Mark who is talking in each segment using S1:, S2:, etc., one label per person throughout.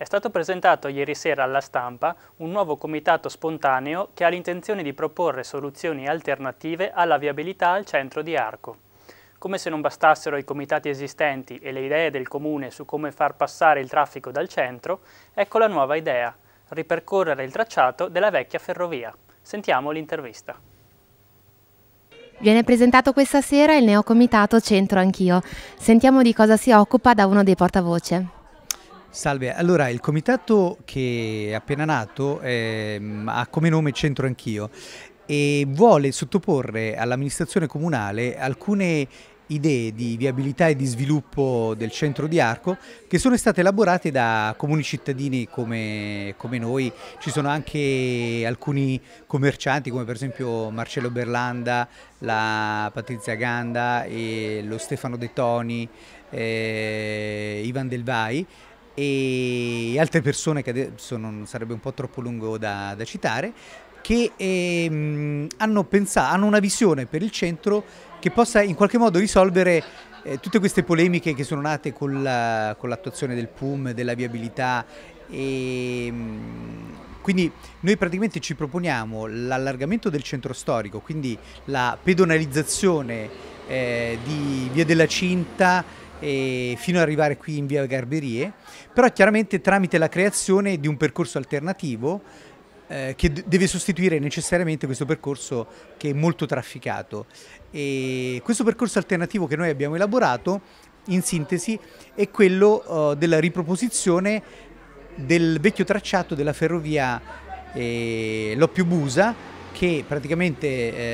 S1: È stato presentato ieri sera alla stampa un nuovo comitato spontaneo che ha l'intenzione di proporre soluzioni alternative alla viabilità al centro di Arco. Come se non bastassero i comitati esistenti e le idee del comune su come far passare il traffico dal centro, ecco la nuova idea, ripercorrere il tracciato della vecchia ferrovia. Sentiamo l'intervista.
S2: Viene presentato questa sera il neocomitato Centro Anch'io. Sentiamo di cosa si occupa da uno dei portavoce.
S3: Salve, allora il comitato che è appena nato eh, ha come nome Centro Anch'io e vuole sottoporre all'amministrazione comunale alcune idee di viabilità e di sviluppo del centro di Arco che sono state elaborate da comuni cittadini come, come, noi, ci sono anche alcuni commercianti come per esempio Marcello Berlanda, la Patrizia Ganda e lo Stefano De Toni, eh, Ivan Del Vai e altre persone che adesso non sarebbe un po' troppo lungo da, da citare, che ehm, hanno, pensato, hanno una visione per il centro che possa in qualche modo risolvere eh, tutte queste polemiche che sono nate con, la, l'attuazione del PUM, della viabilità e, ehm, quindi noi praticamente ci proponiamo l'allargamento del centro storico, quindi la pedonalizzazione eh, di Via della Cinta fino ad arrivare qui in via Garberie, però chiaramente tramite la creazione di un percorso alternativo eh, che deve sostituire necessariamente questo percorso che è molto trafficato. E questo percorso alternativo che noi abbiamo elaborato, in sintesi, è quello eh, della riproposizione del vecchio tracciato della ferrovia eh, Loppio Busa che praticamente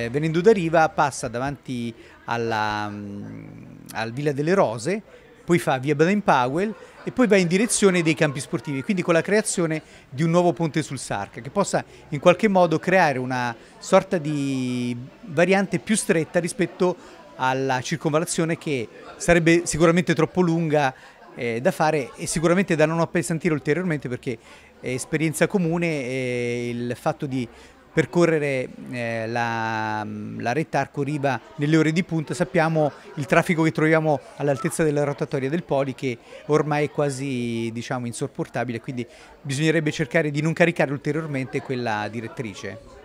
S3: eh, venendo da riva passa davanti alla, mh, mm, al Villa delle Rose, poi fa via Baden Powell e poi va in direzione dei campi sportivi, quindi con la creazione di un nuovo ponte sul Sark che possa in qualche modo creare una sorta di variante più stretta rispetto alla circonvalazione che sarebbe sicuramente troppo lunga eh, da fare e sicuramente da non appesantire ulteriormente perché è esperienza comune il fatto di percorrere eh, la, la, retta Arcoriba nelle ore di punta, sappiamo il traffico che troviamo all'altezza della rotatoria del Poli che ormai è quasi diciamo, insopportabile, quindi bisognerebbe cercare di non caricare ulteriormente quella direttrice.